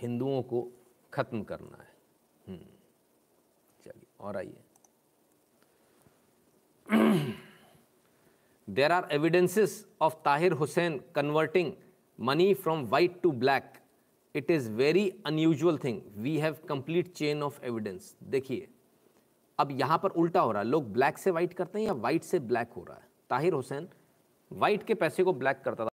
हिंदुओं को ख़त्म करना है हम्म। चलिए और आइए there are evidences of Tahir Hussain converting money from white to black it is very unusual thing we have complete chain of evidence देखिए अब यहाँ पर उल्टा हो रहा है लोग ब्लैक से वाइट करते हैं या वाइट से ब्लैक हो रहा है ताहिर हुसैन वाइट के पैसे को ब्लैक करता था